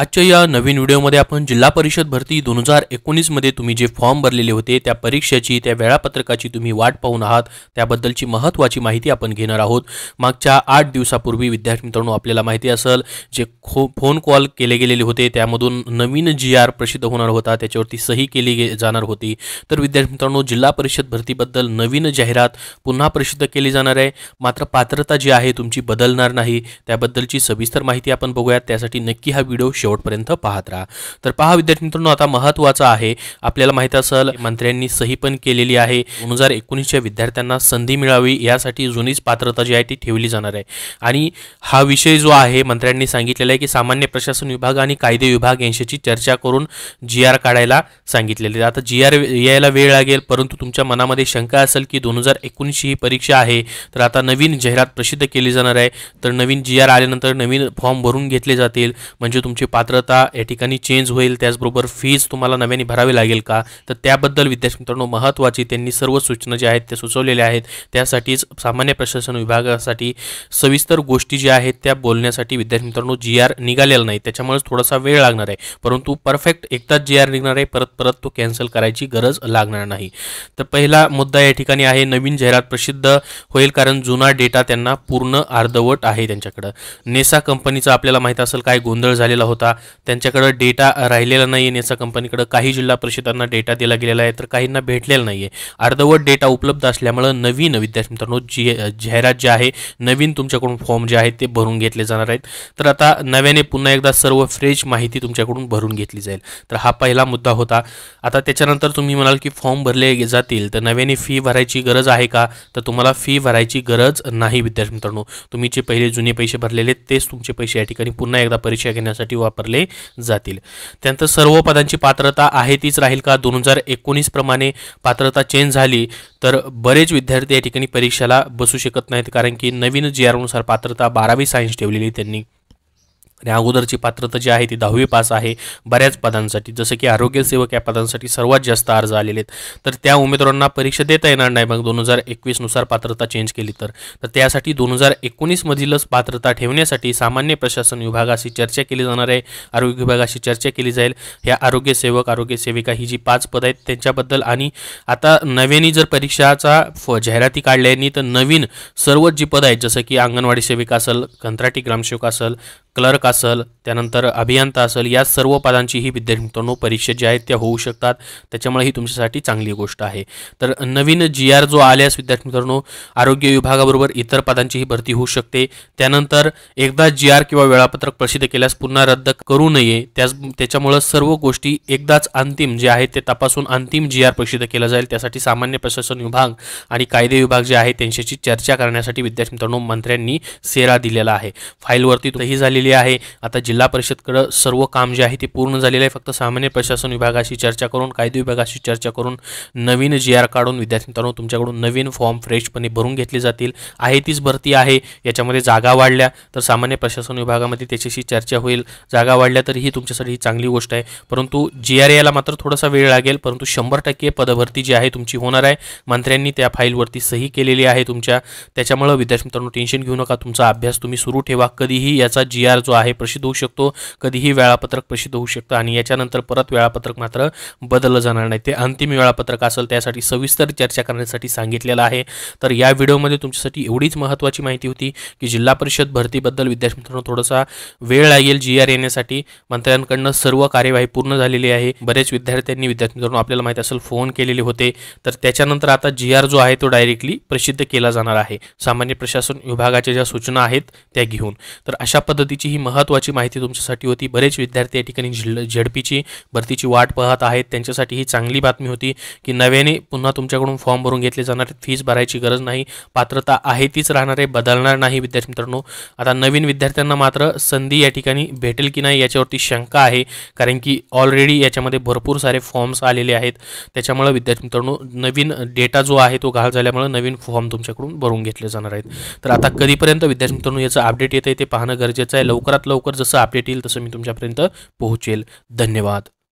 आजच्या या नवीन व्हिडिओमध्ये आपण जिल्हा परिषद भरती दोन हजार एकोणीसमध्ये तुम्ही जे फॉर्म भरलेले होते त्या परीक्षेची त्या वेळापत्रकाची तुम्ही वाट पाहून आहात त्याबद्दलची महत्त्वाची माहिती आपण घेणार आहोत मागच्या आठ दिवसापूर्वी विद्यार्थी मित्रांनो आपल्याला माहिती असेल जे खो फोन कॉल केले गेलेले होते त्यामधून नवीन जी आर प्रसिद्ध होणार होता त्याच्यावरती सही केली गे जाणार होती तर विद्यार्थी मित्रांनो जिल्हा परिषद भरतीबद्दल नवीन जाहिरात पुन्हा प्रसिद्ध केली जाणार आहे मात्र पात्रता जी आहे तुमची बदलणार नाही त्याबद्दलची सविस्तर माहिती आपण बघूयात त्यासाठी नक्की हा व्हिडिओ शेवटपर्यंत पाहत राहा तर पहा विद्यार्थी मित्रांनो आता महत्वाचं आहे आपल्याला माहित असेल मंत्र्यांनी सही पण केलेली आहे दोन हजार एकोणीसच्या विद्यार्थ्यांना संधी मिळावी यासाठी जुनीच पात्रता जी आहे ती ठेवली जाणार आहे आणि हा विषय जो आहे मंत्र्यांनी सांगितलेला आहे की सामान्य प्रशासन विभाग आणि कायदे विभाग यांच्याशी चर्चा करून जी आर काढायला सांगितलेले आहे आता जी आर यायला वेळ लागेल परंतु तुमच्या मनामध्ये शंका असेल की दोन हजार एकोणीसची ही परीक्षा आहे तर आता नवीन जाहिरात प्रसिद्ध केली जाणार आहे तर नवीन जी आर आल्यानंतर नवीन फॉर्म भरून घेतले जातील म्हणजे तुमचे पात्रता या ठिकाणी चेंज होईल त्याचबरोबर फीज तुम्हाला नव्याने भरावी लागेल का तर त्याबद्दल विद्यार्थी मित्रांनो महत्त्वाची त्यांनी सर्व सूचना ज्या आहेत त्या सुचवलेल्या आहेत त्यासाठीच सामान्य प्रशासन विभागासाठी सविस्तर गोष्टी ज्या आहेत त्या बोलण्यासाठी विद्यार्थी मित्रांनो जी आर निघालेला नाही त्याच्यामुळेच थोडासा वेळ लागणार आहे परंतु परफेक्ट एकदाच जी आर निघणार आहे परत परत तो कॅन्सल करायची गरज लागणार नाही तर पहिला मुद्दा या ठिकाणी आहे नवीन जाहिरात प्रसिद्ध होईल कारण जुना डेटा त्यांना पूर्ण अर्धवट आहे त्यांच्याकडं नेसा कंपनीचा आपल्याला माहीत असेल काय गोंधळ झालेला होता होता त्यांच्याकडं डेटा राहिलेला नाही आहे याचा कंपनीकडं काही जिल्हा परिषदांना डेटा दिला गेलेला आहे तर काहींना भेटलेला नाही आहे अर्धवट डेटा उपलब्ध असल्यामुळं नवीन विद्यार्थी मित्रांनो जी जाहिरात जे आहे नवीन तुमच्याकडून फॉर्म जे आहेत ते भरून घेतले जाणार आहेत तर आता नव्याने पुन्हा एकदा सर्व फ्रेश माहिती तुमच्याकडून भरून घेतली जाईल तर हा पहिला मुद्दा होता आता त्याच्यानंतर तुम्ही म्हणाल की फॉर्म भरले जातील तर नव्याने फी भरायची गरज आहे का तर तुम्हाला फी भरायची गरज नाही विद्यार्थी मित्रांनो तुम्ही जे पहिले जुने पैसे भरलेले तेच तुमचे पैसे या ठिकाणी पुन्हा एकदा परीक्षा घेण्यासाठी वापरले जातील त्यानंतर सर्व पदांची पात्रता आहे तीच राहील का दोन हजार एकोणीस प्रमाणे पात्रता चेंज झाली तर बरेच विद्यार्थी या ठिकाणी परीक्षेला बसू शकत नाहीत कारण की नवीन जी आरनुसार पात्रता बारावी सायन्स ठेवलेली त्यांनी आणि अगोदरची पात्रता जी आहे ती दहावी पास आहे बऱ्याच पदांसाठी जसं की आरोग्यसेवक या पदांसाठी सर्वात जास्त अर्ज आलेले आहेत तर त्या उमेदवारांना परीक्षा देता येणार नाही मग दोन हजार एकवीसनुसार पात्रता चेंज केली तर तर त्यासाठी दोन हजार एकोणीसमधीलच पात्रता ठेवण्यासाठी सामान्य प्रशासन विभागाशी चर्चा केली जाणार आहे आरोग्य विभागाशी चर्चा केली जाईल ह्या आरोग्यसेवक आरोग्यसेविका ही जी पाच पदं आहेत त्यांच्याबद्दल आणि आता नव्याने जर परीक्षाचा फ जाहिराती काढल्यानी तर नवीन सर्वच जी पदं आहेत जसं की अंगणवाडी सेविका असेल कंत्राटी ग्रामसेवक असेल क्लर्क असेल त्यानंतर अभियंता असेल या सर्व पदांची ही विद्यार्थी मित्रांनो परीक्षा ज्या आहेत त्या होऊ शकतात त्याच्यामुळे ही तुमच्यासाठी चांगली गोष्ट आहे तर नवीन जी आर जो आल्यास विद्यार्थी मित्रांनो आरोग्य विभागाबरोबर इतर पदांचीही भरती होऊ शकते त्यानंतर एकदा जी आर किंवा वेळापत्रक प्रसिद्ध केल्यास पुन्हा रद्द करू नये त्याच त्याच्यामुळं सर्व गोष्टी एकदाच अंतिम जे आहे ते तपासून अंतिम जी आर प्रसिद्ध केलं जाईल त्यासाठी सामान्य प्रशासन विभाग आणि कायदे विभाग जे आहे त्यांच्याशी चर्चा करण्यासाठी विद्यार्थी मित्रांनो मंत्र्यांनी सेरा दिलेला आहे फाईलवरती ही झाली झालेली आहे आता जिल्हा परिषदकडं सर्व काम जे आहे ते पूर्ण झालेलं आहे फक्त सामान्य प्रशासन विभागाशी चर्चा करून कायदे विभागाशी चर्चा करून नवीन जी आर काढून विद्यार्थी मित्रांनो तुमच्याकडून नवीन फॉर्म फ्रेशपणे भरून घेतले जातील आहे तीच भरती आहे याच्यामध्ये जागा वाढल्या तर सामान्य प्रशासन विभागामध्ये त्याच्याशी चर्चा होईल जागा वाढल्या तर ही तुमच्यासाठी ही चांगली गोष्ट आहे परंतु जी आर एला मात्र थोडासा वेळ लागेल परंतु शंभर टक्के पदभरती जी आहे तुमची होणार आहे मंत्र्यांनी त्या फाईलवरती सही केलेली आहे तुमच्या त्याच्यामुळं विद्यार्थी मित्रांनो टेन्शन घेऊ नका तुमचा अभ्यास तुम्ही सुरू ठेवा कधीही याचा जी आर आर जो आहे प्रसिद्ध होऊ शकतो कधीही वेळापत्रक प्रसिद्ध होऊ शकतो आणि याच्यानंतर परत वेळापत्रक मात्र बदललं जाणार नाही ते अंतिम वेळापत्रक असेल त्यासाठी सविस्तर चर्चा करण्यासाठी सांगितलेलं आहे तर या व्हिडिओमध्ये तुमच्यासाठी एवढीच महत्त्वाची माहिती होती की जिल्हा परिषद भरतीबद्दल विद्यार्थी मित्रांनो थोडासा वेळ लागेल जी आर येण्यासाठी मंत्र्यांकडनं सर्व कार्यवाही पूर्ण झालेली आहे बरेच विद्यार्थ्यांनी विद्यार्थी मित्रांनो आपल्याला माहिती असेल फोन केलेले होते तर त्याच्यानंतर आता जी आर जो आहे तो डायरेक्टली प्रसिद्ध केला जाणार आहे सामान्य प्रशासन विभागाच्या ज्या सूचना आहेत त्या घेऊन तर अशा पद्धतीची भरतीची ही महत्त्वाची माहिती तुमच्यासाठी होती बरेच विद्यार्थी या ठिकाणी झिल झडपीची भरतीची वाट पाहत आहेत त्यांच्यासाठी ही चांगली बातमी होती की नव्याने पुन्हा तुमच्याकडून फॉर्म भरून घेतले जाणार आहेत फीज भरायची गरज नाही पात्रता आहे तीच राहणार आहे बदलणार नाही विद्यार्थी मित्रांनो आता नवीन विद्यार्थ्यांना मात्र संधी या ठिकाणी भेटेल की नाही याच्यावरती शंका आहे कारण की ऑलरेडी याच्यामध्ये भरपूर सारे फॉर्म्स आलेले आहेत त्याच्यामुळे विद्यार्थी मित्रांनो नवीन डेटा जो आहे तो घाल झाल्यामुळे नवीन फॉर्म तुमच्याकडून भरून घेतले जाणार आहेत तर आता कधीपर्यंत विद्यार्थी मित्रांनो याचं अपडेट येतं ते पाहणं गरजेचं आहे लवकरात लवकर जसं अपडेट येईल तसं मी तुमच्यापर्यंत पोहोचेल धन्यवाद